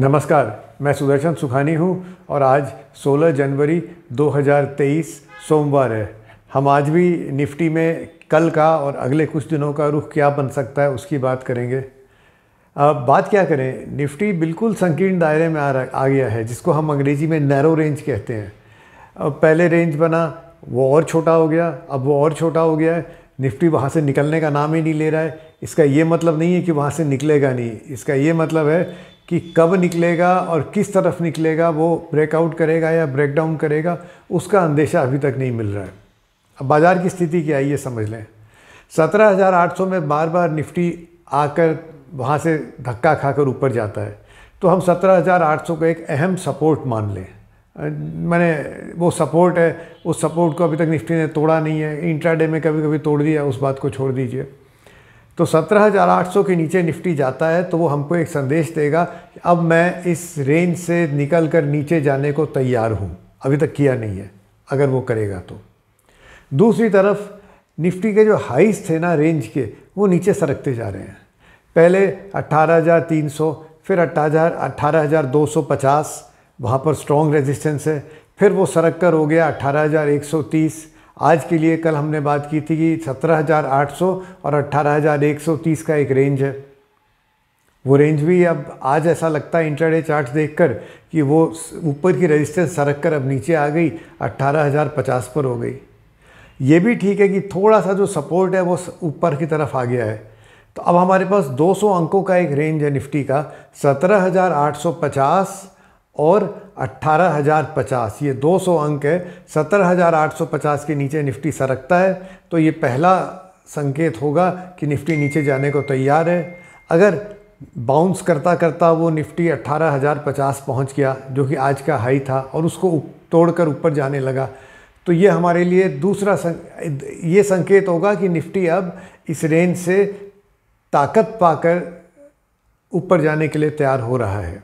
नमस्कार मैं सुदर्शन सुखानी हूँ और आज 16 जनवरी 2023 सोमवार है हम आज भी निफ्टी में कल का और अगले कुछ दिनों का रुख क्या बन सकता है उसकी बात करेंगे अब बात क्या करें निफ्टी बिल्कुल संकीर्ण दायरे में आ रहा आ गया है जिसको हम अंग्रेजी में नैरो रेंज कहते हैं अब पहले रेंज बना वो और छोटा हो गया अब वो और छोटा हो गया है निफ्टी वहाँ से निकलने का नाम ही नहीं ले रहा है इसका ये मतलब नहीं है कि वहाँ से निकलेगा नहीं इसका ये मतलब है कि कब निकलेगा और किस तरफ निकलेगा वो ब्रेकआउट करेगा या ब्रेकडाउन करेगा उसका अंदेशा अभी तक नहीं मिल रहा है अब बाज़ार की स्थिति क्या है ये समझ लें 17,800 में बार बार निफ्टी आकर वहाँ से धक्का खाकर ऊपर जाता है तो हम 17,800 को एक अहम सपोर्ट मान लें मैंने वो सपोर्ट है उस सपोर्ट को अभी तक निफ्टी ने तोड़ा नहीं है इंट्राडे में कभी कभी तोड़ दिया उस बात को छोड़ दीजिए तो सत्रह हज़ार आठ सौ के नीचे निफ्टी जाता है तो वो हमको एक संदेश देगा कि अब मैं इस रेंज से निकल कर नीचे जाने को तैयार हूँ अभी तक किया नहीं है अगर वो करेगा तो दूसरी तरफ निफ्टी के जो हाइस थे ना रेंज के वो नीचे सरकते जा रहे हैं पहले अट्ठारह हज़ार तीन सौ फिर अट्ठारह पचास वहाँ पर स्ट्रॉन्ग रेजिस्टेंस है फिर वो सरक कर हो गया तीस आज के लिए कल हमने बात की थी कि 17,800 और 18,130 का एक रेंज है वो रेंज भी अब आज ऐसा लगता है इंटरडे चार्ट देखकर कि वो ऊपर की रेजिस्टेंस सरक कर अब नीचे आ गई 18,050 पर हो गई ये भी ठीक है कि थोड़ा सा जो सपोर्ट है वो ऊपर की तरफ आ गया है तो अब हमारे पास 200 अंकों का एक रेंज है निफ्टी का 17,850 और अट्ठारह हज़ार पचास ये 200 अंक है 17,850 हज़ार आठ सौ पचास के नीचे निफ्टी सरकता है तो ये पहला संकेत होगा कि निफ्टी नीचे जाने को तैयार है अगर बाउंस करता करता वो निफ्टी 18,050 पहुंच गया जो कि आज का हाई था और उसको तोड़कर ऊपर जाने लगा तो ये हमारे लिए दूसरा संक, ये संकेत होगा कि निफ्टी अब इस रेंज से ताकत पाकर ऊपर जाने के लिए तैयार हो रहा है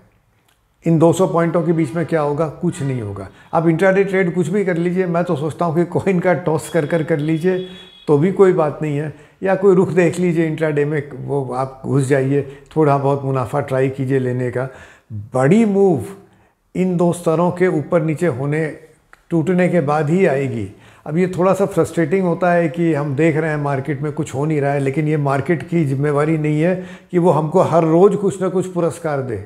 इन 200 पॉइंटों के बीच में क्या होगा कुछ नहीं होगा आप इंट्राडे ट्रेड कुछ भी कर लीजिए मैं तो सोचता हूँ कि कॉइन का टॉस कर कर कर लीजिए तो भी कोई बात नहीं है या कोई रुख देख लीजिए इंट्राडे में वो आप घुस जाइए थोड़ा बहुत मुनाफा ट्राई कीजिए लेने का बड़ी मूव इन दो स्तरों के ऊपर नीचे होने टूटने के बाद ही आएगी अब ये थोड़ा सा फ्रस्ट्रेटिंग होता है कि हम देख रहे हैं मार्केट में कुछ हो नहीं रहा है लेकिन ये मार्केट की जिम्मेवारी नहीं है कि वो हमको हर रोज़ कुछ ना कुछ पुरस्कार दे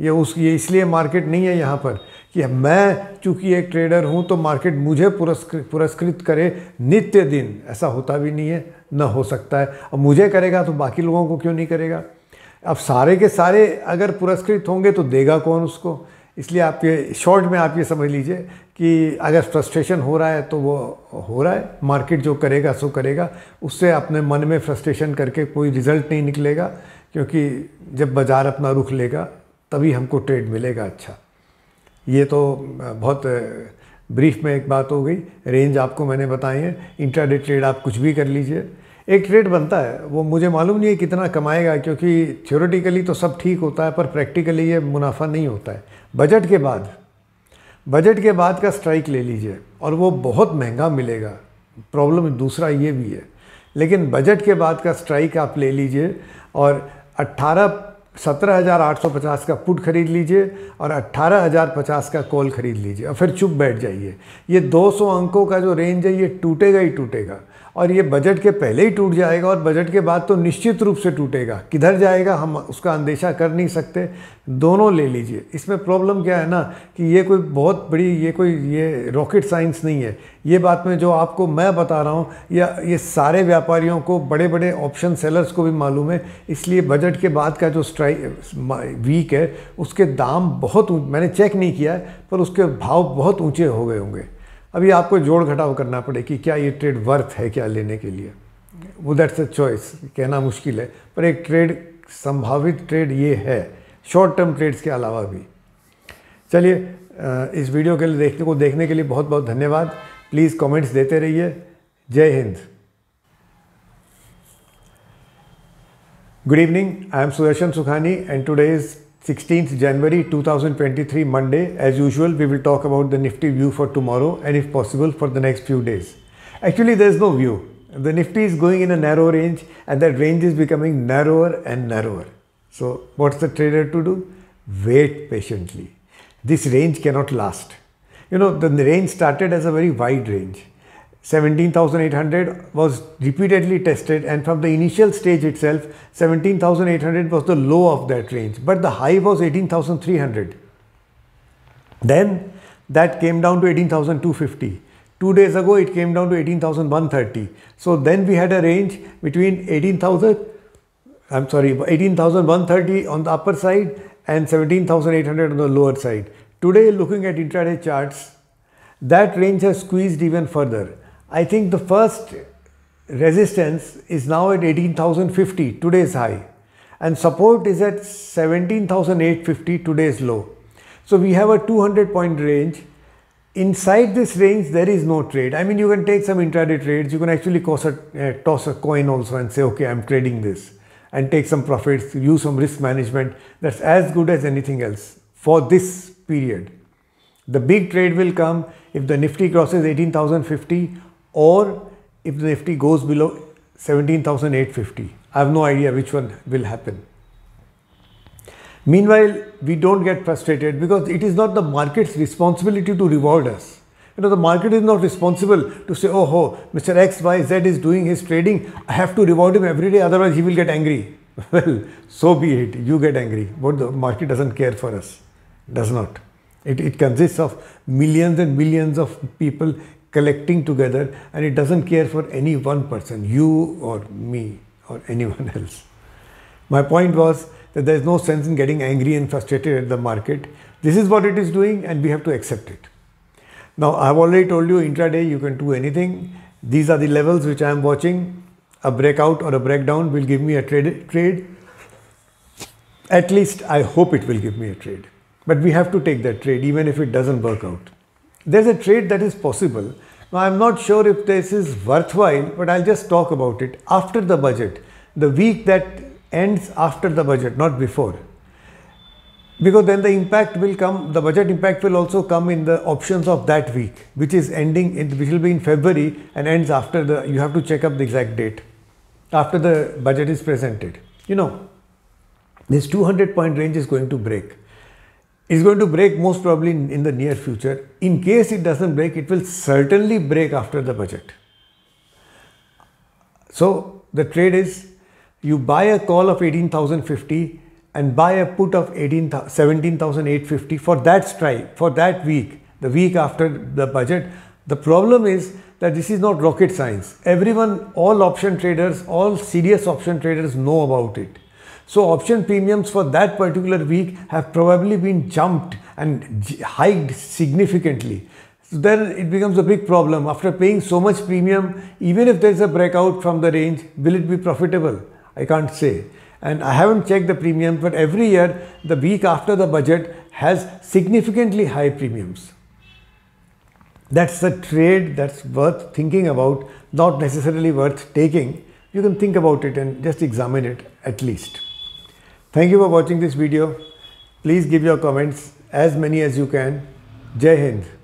ये उस ये इसलिए मार्केट नहीं है यहाँ पर कि मैं चूंकि एक ट्रेडर हूँ तो मार्केट मुझे पुरस्कृत पुरस्कृत करे नित्य दिन ऐसा होता भी नहीं है न हो सकता है अब मुझे करेगा तो बाकी लोगों को क्यों नहीं करेगा अब सारे के सारे अगर पुरस्कृत होंगे तो देगा कौन उसको इसलिए आप ये शॉर्ट में आप ये समझ लीजिए कि अगर फ्रस्ट्रेशन हो रहा है तो वो हो रहा है मार्केट जो करेगा सो करेगा उससे अपने मन में फ्रस्ट्रेशन करके कोई रिजल्ट नहीं निकलेगा क्योंकि जब बाज़ार अपना रुख लेगा तभी हमको ट्रेड मिलेगा अच्छा ये तो बहुत ब्रीफ में एक बात हो गई रेंज आपको मैंने बताई है इंट्राडे ट्रेड आप कुछ भी कर लीजिए एक ट्रेड बनता है वो मुझे मालूम नहीं है कितना कमाएगा क्योंकि थ्योरेटिकली तो सब ठीक होता है पर प्रैक्टिकली ये मुनाफा नहीं होता है बजट के बाद बजट के बाद का स्ट्राइक ले लीजिए और वो बहुत महंगा मिलेगा प्रॉब्लम दूसरा ये भी है लेकिन बजट के बाद का स्ट्राइक आप ले लीजिए और 18 17,850 का पुट खरीद लीजिए और 18,050 का कॉल खरीद लीजिए और फिर चुप बैठ जाइए ये 200 अंकों का जो रेंज है ये टूटेगा ही टूटेगा और ये बजट के पहले ही टूट जाएगा और बजट के बाद तो निश्चित रूप से टूटेगा किधर जाएगा हम उसका अंदेशा कर नहीं सकते दोनों ले लीजिए इसमें प्रॉब्लम क्या है ना कि ये कोई बहुत बड़ी ये कोई ये रॉकेट साइंस नहीं है ये बात में जो आपको मैं बता रहा हूँ या ये सारे व्यापारियों को बड़े बड़े ऑप्शन सेलर्स को भी मालूम है इसलिए बजट के बाद का जो स्ट्राइ वीक है उसके दाम बहुत मैंने चेक नहीं किया है पर उसके भाव बहुत ऊँचे हो गए होंगे अभी आपको जोड़ घटाव करना पड़े कि क्या ये ट्रेड वर्थ है क्या लेने के लिए वो दैट्स अ चॉइस कहना मुश्किल है पर एक ट्रेड संभावित ट्रेड ये है शॉर्ट टर्म ट्रेड्स के अलावा भी चलिए इस वीडियो के लिए देखने को देखने के लिए बहुत बहुत धन्यवाद Please कमेंट्स देते रहिए जय हिंद good evening I am Sudarshan Sukhani and today is 16th January 2023 Monday. As usual, we will talk about the Nifty view for tomorrow and if possible for the next few days. Actually, there is no view. The Nifty is going in a narrow range and that range is becoming narrower and narrower. So, what's the trader to do? Wait patiently. This range cannot last you know, the range started as a very wide range. 17,800 was repeatedly tested and from the initial stage itself, 17,800 was the low of that range, but the high was 18,300. Then that came down to 18,250. Two days ago, it came down to 18,130. So then we had a range between 18,000, I'm sorry, 18,130 on the upper side and 17,800 on the lower side. Today looking at intraday charts, that range has squeezed even further. I think the first resistance is now at 18,050 today's high and support is at 17,850 today's low. So we have a 200 point range. Inside this range there is no trade. I mean you can take some intraday trades, you can actually a, uh, toss a coin also and say okay I'm trading this and take some profits, use some risk management. That's as good as anything else for this period. The big trade will come if the Nifty crosses 18,050 or if the Nifty goes below 17,850. I have no idea which one will happen. Meanwhile, we don't get frustrated because it is not the market's responsibility to reward us. You know, the market is not responsible to say, oh, ho, Mr. X, Y, Z is doing his trading. I have to reward him every day, otherwise he will get angry. well, so be it. You get angry, but the market doesn't care for us does not. It, it consists of millions and millions of people collecting together and it doesn't care for any one person, you or me or anyone else. My point was that there is no sense in getting angry and frustrated at the market. This is what it is doing and we have to accept it. Now, I've already told you intraday you can do anything. These are the levels which I am watching. A breakout or a breakdown will give me a trade. trade. At least I hope it will give me a trade. But we have to take that trade even if it doesn't work out. There's a trade that is possible. Now, I'm not sure if this is worthwhile, but I'll just talk about it after the budget, the week that ends after the budget, not before. Because then the impact will come, the budget impact will also come in the options of that week, which is ending, in, which will be in February and ends after the, you have to check up the exact date, after the budget is presented. You know, this 200 point range is going to break is going to break most probably in, in the near future. In case it doesn't break, it will certainly break after the budget. So the trade is you buy a call of 18,050 and buy a put of 18, 17,850 for that strike, for that week, the week after the budget. The problem is that this is not rocket science. Everyone, all option traders, all serious option traders know about it. So option premiums for that particular week have probably been jumped and hiked significantly. So then it becomes a big problem. After paying so much premium, even if there's a breakout from the range, will it be profitable? I can't say. And I haven't checked the premium, but every year, the week after the budget has significantly high premiums. That's a trade that's worth thinking about, not necessarily worth taking. You can think about it and just examine it at least. Thank you for watching this video. Please give your comments as many as you can. Jai Hind.